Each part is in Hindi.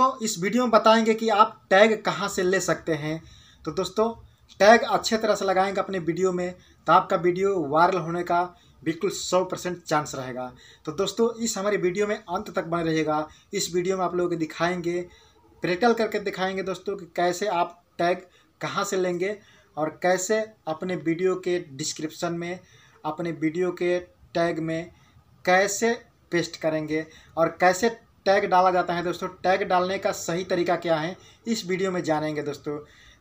तो इस वीडियो में बताएंगे कि आप टैग कहाँ से ले सकते हैं तो दोस्तों टैग अच्छे तरह से लगाएंगे अपने वीडियो में तो आपका वीडियो वायरल होने का बिल्कुल सौ परसेंट चांस रहेगा तो दोस्तों इस हमारे वीडियो में अंत तक बने रहेगा इस वीडियो में आप लोगों को दिखाएंगे प्रेटल करके दिखाएंगे दोस्तों कि कैसे आप टैग कहाँ से लेंगे और कैसे अपने वीडियो के डिस्क्रिप्शन में अपने वीडियो के टैग में कैसे पेस्ट करेंगे और कैसे टैग डाला जाता है दोस्तों टैग डालने का सही तरीका क्या है इस वीडियो में जानेंगे दोस्तों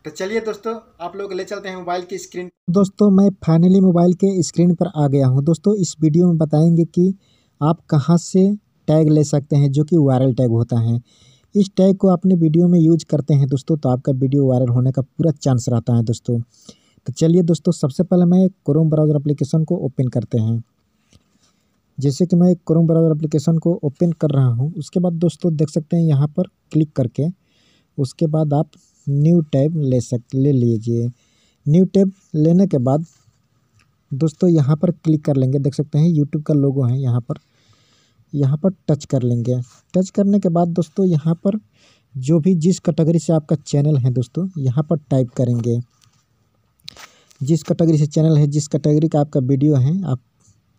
तो चलिए दोस्तों आप लोग ले चलते हैं मोबाइल की स्क्रीन दोस्तों मैं फाइनली मोबाइल के स्क्रीन पर आ गया हूँ दोस्तों इस वीडियो में बताएंगे कि आप कहाँ से टैग ले सकते हैं जो कि वायरल टैग होता है इस टैग को अपने वीडियो में यूज करते हैं दोस्तों तो आपका वीडियो वायरल होने का पूरा चांस रहता है दोस्तों तो चलिए दोस्तों सबसे पहले मैं क्रोम ब्राउज़र एप्लीकेशन को ओपन करते हैं जैसे कि मैं एक क्रोम ब्राउज़र एप्लीकेशन को ओपन कर रहा हूँ उसके बाद दोस्तों देख सकते हैं यहाँ पर क्लिक करके उसके बाद आप न्यू टैब ले सक ले लीजिए न्यू टैब लेने के बाद दोस्तों यहाँ पर क्लिक कर लेंगे देख सकते हैं यूट्यूब का लोगो है यहाँ पर यहाँ पर टच कर लेंगे टच करने के बाद दोस्तों यहाँ पर जो भी जिस कैटेगरी से आपका चैनल है दोस्तों यहाँ पर टाइप करेंगे जिस कैटेगरी से चैनल है जिस कैटेगरी का आपका वीडियो है आप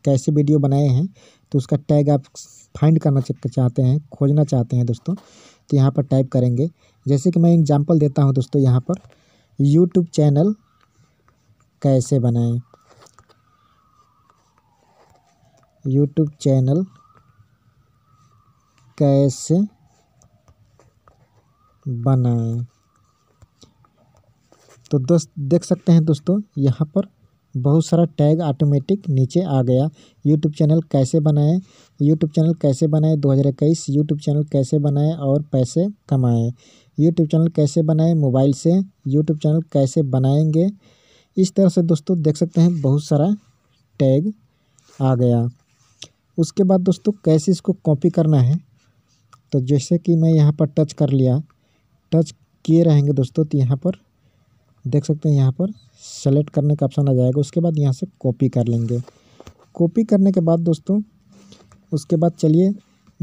कैसे वीडियो बनाए हैं तो उसका टैग आप फाइंड करना चाहते हैं खोजना चाहते हैं दोस्तों तो यहाँ पर टाइप करेंगे जैसे कि मैं एग्जाम्पल देता हूँ दोस्तों यहाँ पर यूट्यूब चैनल कैसे बनाएं यूट्यूब चैनल कैसे बनाएं तो दोस्त देख सकते हैं दोस्तों यहाँ पर बहुत सारा टैग ऑटोमेटिक नीचे आ गया यूट्यूब चैनल कैसे बनाएं यूट्यूब चैनल कैसे बनाएं 2021 यूट्यूब चैनल कैसे बनाएं और पैसे कमाएं यूट्यूब चैनल कैसे बनाएं मोबाइल से यूट्यूब चैनल कैसे बनाएंगे इस तरह से दोस्तों देख सकते हैं बहुत सारा टैग आ गया उसके बाद दोस्तों कैसे इसको कॉपी करना है तो जैसे कि मैं यहाँ पर टच कर लिया टच किए रहेंगे दोस्तों तो यहाँ पर देख सकते हैं यहाँ पर सेलेक्ट करने का ऑप्शन आ जाएगा उसके बाद यहाँ से कॉपी कर लेंगे कॉपी करने के बाद दोस्तों उसके बाद चलिए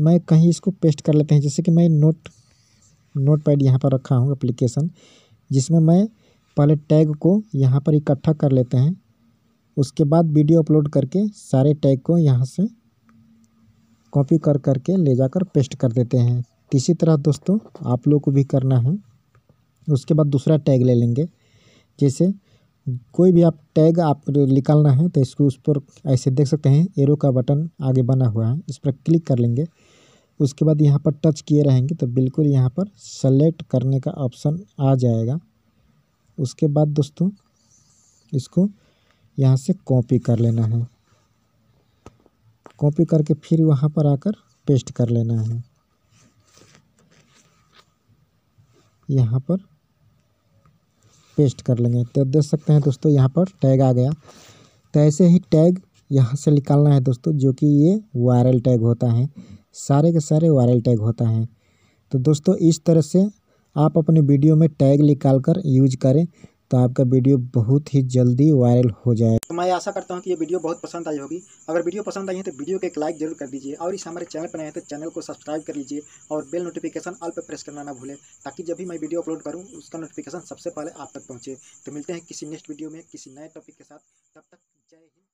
मैं कहीं इसको पेस्ट कर लेते हैं जैसे कि मैं नोट नोट पैड यहाँ पर रखा हूँ एप्लीकेशन जिसमें मैं पहले टैग को यहाँ पर इकट्ठा कर लेते हैं उसके बाद वीडियो अपलोड करके सारे टैग को यहाँ से कॉपी कर करके ले जाकर पेस्ट कर देते हैं इसी तरह दोस्तों आप लोग को भी करना है उसके बाद दूसरा टैग ले लेंगे जैसे कोई भी आप टैग आप निकालना है तो इसको उस पर ऐसे देख सकते हैं एरो का बटन आगे बना हुआ है इस पर क्लिक कर लेंगे उसके बाद यहाँ पर टच किए रहेंगे तो बिल्कुल यहाँ पर सेलेक्ट करने का ऑप्शन आ जाएगा उसके बाद दोस्तों इसको यहाँ से कॉपी कर लेना है कॉपी करके फिर वहाँ पर आकर पेस्ट कर लेना है यहाँ पर पेस्ट कर लेंगे तो देख सकते हैं दोस्तों यहाँ पर टैग आ गया तो ऐसे ही टैग यहाँ से निकालना है दोस्तों जो कि ये वायरल टैग होता है सारे के सारे वायरल टैग होता है तो दोस्तों इस तरह से आप अपने वीडियो में टैग निकाल कर यूज करें तो आपका वीडियो बहुत ही जल्दी वायरल हो जाए तो मैं आशा करता हूँ कि ये वीडियो बहुत पसंद आई होगी अगर वीडियो पसंद आई है तो वीडियो को एक लाइक जरूर कर दीजिए और इस हमारे चैनल पर नए हैं तो चैनल को सब्सक्राइब कर लीजिए और बेल नोटिफिकेशन ऑल पर प्रेस करना ना भूलें ताकि जब भी मैं वीडियो अपलोड करूँ उसका नोटिफिकेशन सबसे पहले आप तक पहुँचे तो मिलते हैं किसी नेक्स्ट वीडियो में किसी नए टॉपिक के साथ तब तक जय हिंद